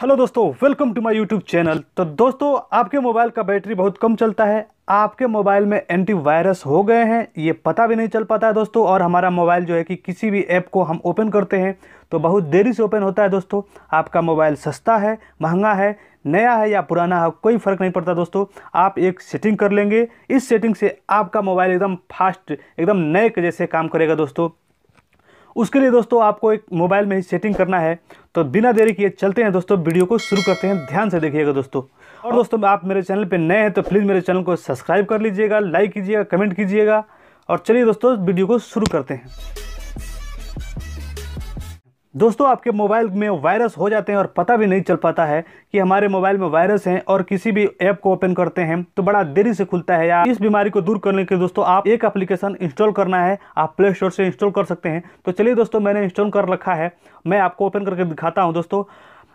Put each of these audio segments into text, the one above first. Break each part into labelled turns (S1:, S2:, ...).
S1: hello दोस्तों welcome to my YouTube channel तो दोस्तों आपके मोबाइल का बैटरी बहुत कम चलता है आपके मोबाइल में एंटीवायरस हो गए हैं ये पता भी नहीं चल पाता है दोस्तों और हमारा मोबाइल जो है कि किसी भी ऐप को हम ओपन करते हैं तो बहुत देरी से ओपन होता है दोस्तों आपका मोबाइल सस्ता है महंगा है नया है या पुराना है कोई फ़र्क नहीं पड़ता दोस्तों आप एक सेटिंग कर लेंगे इस सेटिंग से आपका मोबाइल एकदम फास्ट एकदम नए जैसे काम करेगा दोस्तों उसके लिए दोस्तों आपको एक मोबाइल में ही सेटिंग करना है तो बिना देरी किए चलते हैं दोस्तों वीडियो को शुरू करते हैं ध्यान से देखिएगा दोस्तों और दोस्तों आप मेरे चैनल पर नए हैं तो प्लीज़ मेरे चैनल को सब्सक्राइब कर लीजिएगा लाइक कीजिएगा कमेंट कीजिएगा और चलिए दोस्तों वीडियो को शुरू करते हैं दोस्तों आपके मोबाइल में वायरस हो जाते हैं और पता भी नहीं चल पाता है कि हमारे मोबाइल में वायरस हैं और किसी भी ऐप को ओपन करते हैं तो बड़ा देरी से खुलता है या इस बीमारी को दूर करने के लिए दोस्तों आप एक एप्लीकेशन इंस्टॉल करना है आप प्ले स्टोर से इंस्टॉल कर सकते हैं तो चलिए दोस्तों मैंने इंस्टॉल कर रखा है मैं आपको ओपन करके दिखाता हूँ दोस्तों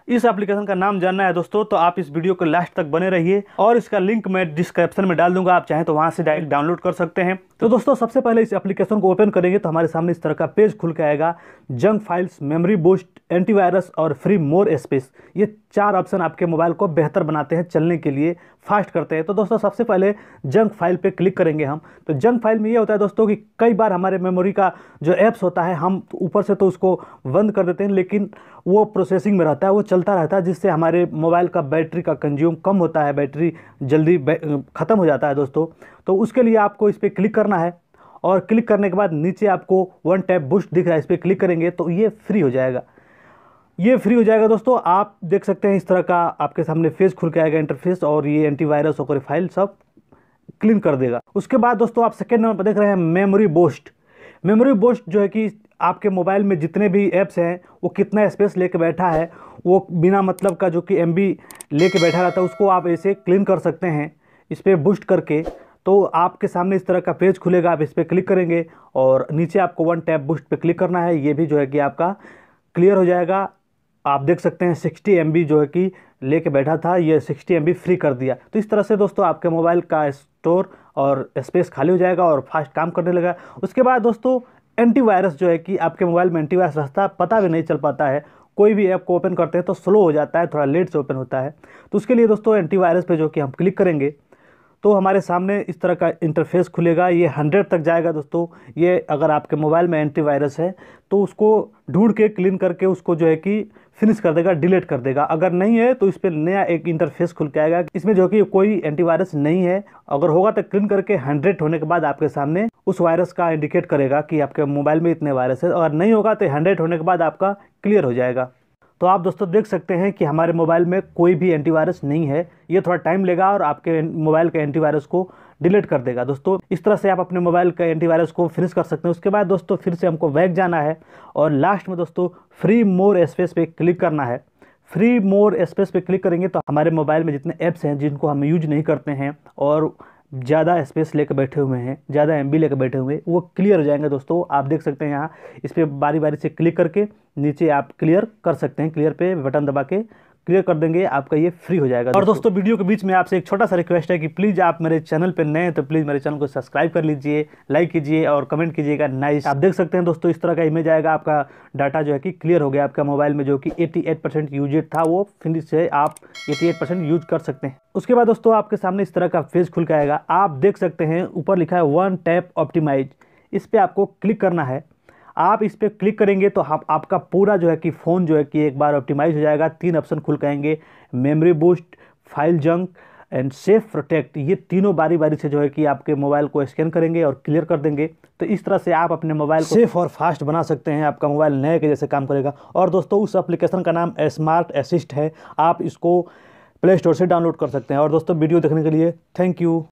S1: इस एप्लीकेशन का नाम जानना है दोस्तों तो आप इस वीडियो को लास्ट तक बने रहिए और इसका लिंक मैं डिस्क्रिप्शन में डाल दूंगा आप चाहें तो वहाँ से डायरेक्ट डाउनलोड कर सकते हैं तो दोस्तों सबसे पहले इस एप्लीकेशन को ओपन करेंगे तो हमारे सामने इस तरह का पेज खुल के आएगा junk files memory boost antivirus और फ्री मोर स्पेस ये चार ऑप्शन आपके मोबाइल को बेहतर बनाते हैं चलने के लिए फास्ट करते हैं तो दोस्तों सबसे पहले जंक फाइल पे क्लिक करेंगे हम तो जंक फाइल में ये होता है दोस्तों कि कई बार हमारे मेमोरी का जो ऐप्स होता है हम ऊपर से तो उसको बंद कर देते हैं लेकिन वो प्रोसेसिंग में रहता है वो चलता रहता है जिससे हमारे मोबाइल का बैटरी का कंज्यूम कम होता है बैटरी जल्दी ख़त्म हो जाता है दोस्तों तो उसके लिए आपको इस पर क्लिक करना है और क्लिक करने के बाद नीचे आपको वन टैप बुस्ट दिख रहा है इस पर क्लिक करेंगे तो ये फ्री हो जाएगा ये फ्री हो जाएगा दोस्तों आप देख सकते हैं इस तरह का आपके सामने फेस खुल के आएगा इंटरफेस और ये एंटीवायरस और फाइल सब क्लीन कर देगा उसके बाद दोस्तों आप सेकेंड नंबर पर देख रहे हैं मेमोरी बोस्ट मेमोरी बोस्ट जो है कि आपके मोबाइल में जितने भी ऐप्स हैं वो कितना स्पेस लेके बैठा है वो बिना मतलब का जो कि एम बी लेके बैठा रहता है उसको आप ऐसे क्लीन कर सकते हैं इस पर बूस्ट करके तो आपके सामने इस तरह का पेज खुलेगा आप इस पर क्लिक करेंगे और नीचे आपको वन टैप बूस्ट पे क्लिक करना है ये भी जो है कि आपका क्लियर हो जाएगा आप देख सकते हैं सिक्सटी एम जो है कि लेके बैठा था ये सिक्सटी एम फ्री कर दिया तो इस तरह से दोस्तों आपके मोबाइल का स्टोर और स्पेस खाली हो जाएगा और फास्ट काम करने लगा उसके बाद दोस्तों एंटीवायरस जो है कि आपके मोबाइल में एंटीवायरस रहता है पता भी नहीं चल पाता है कोई भी ऐप को ओपन करते हैं तो स्लो हो जाता है थोड़ा लेट से ओपन होता है तो उसके लिए दोस्तों एंटीवायरस पे जो कि हम क्लिक करेंगे तो हमारे सामने इस तरह का इंटरफेस खुलेगा ये हंड्रेड तक जाएगा दोस्तों ये अगर आपके मोबाइल में एंटीवायरस है तो उसको ढूंढ के क्लीन करके उसको जो है कि फिनिश कर देगा डिलीट कर देगा अगर नहीं है तो इस पर नया एक इंटरफेस खुल के आएगा इसमें जो कि कोई एंटीवायरस नहीं है अगर होगा तो क्लीन करके हंड्रेड होने के बाद आपके सामने उस वायरस का इंडिकेट करेगा कि आपके मोबाइल में इतने वायरस है और नहीं होगा तो हंड्रेड होने के बाद आपका क्लियर हो जाएगा तो आप दोस्तों देख सकते हैं कि हमारे मोबाइल में कोई भी एंटीवायरस नहीं है ये थोड़ा टाइम लेगा और आपके मोबाइल का एंटीवायरस को डिलीट कर देगा दोस्तों इस तरह से आप अपने मोबाइल का एंटीवायरस को फिनिश कर सकते हैं उसके बाद दोस्तों फिर से हमको वैग जाना है और लास्ट में दोस्तों फ्री मोर स्पेस पे क्लिक करना है फ्री मोर स्पेस पे क्लिक करेंगे तो हमारे मोबाइल में जितने ऐप्स हैं जिनको हम यूज नहीं करते हैं और ज़्यादा स्पेस लेकर बैठे हुए हैं ज़्यादा एम लेकर बैठे हुए हैं वो क्लियर हो जाएंगे दोस्तों आप देख सकते हैं यहाँ इस पर बारी बारी से क्लिक करके नीचे आप क्लियर कर सकते हैं क्लियर पे बटन दबा के क्लियर कर देंगे आपका ये फ्री हो जाएगा और दोस्तों वीडियो के बीच में आपसे एक छोटा सा रिक्वेस्ट है कि प्लीज़ आप मेरे चैनल पर नए हैं तो प्लीज़ मेरे चैनल को सब्सक्राइब कर लीजिए लाइक कीजिए और कमेंट कीजिएगा नाइस आप देख सकते हैं दोस्तों इस तरह का इमेज आएगा आपका डाटा जो है कि क्लियर हो गया आपका मोबाइल में जो कि एट परसेंट यूजेड था वो फिनिश से आप एट परसेंट यूज कर सकते हैं उसके बाद दोस्तों आपके सामने इस तरह का फेज खुल के आएगा आप देख सकते हैं ऊपर लिखा है वन टैप ऑप्टिमाइज इस पर आपको क्लिक करना है आप इस पर क्लिक करेंगे तो आप, आपका पूरा जो है कि फ़ोन जो है कि एक बार ऑप्टिमाइज हो जाएगा तीन ऑप्शन खुल करेंगे memory boost file junk and safe protect ये तीनों बारी बारी से जो है कि आपके मोबाइल को स्कैन करेंगे और क्लियर कर देंगे तो इस तरह से आप अपने मोबाइल को सेफ और फास्ट बना सकते हैं आपका मोबाइल नए के जैसे काम करेगा और दोस्तों उस एप्लीकेशन का नाम स्मार्ट असिस्ट है आप इसको प्ले स्टोर से डाउनलोड कर सकते हैं और दोस्तों वीडियो देखने के लिए थैंक यू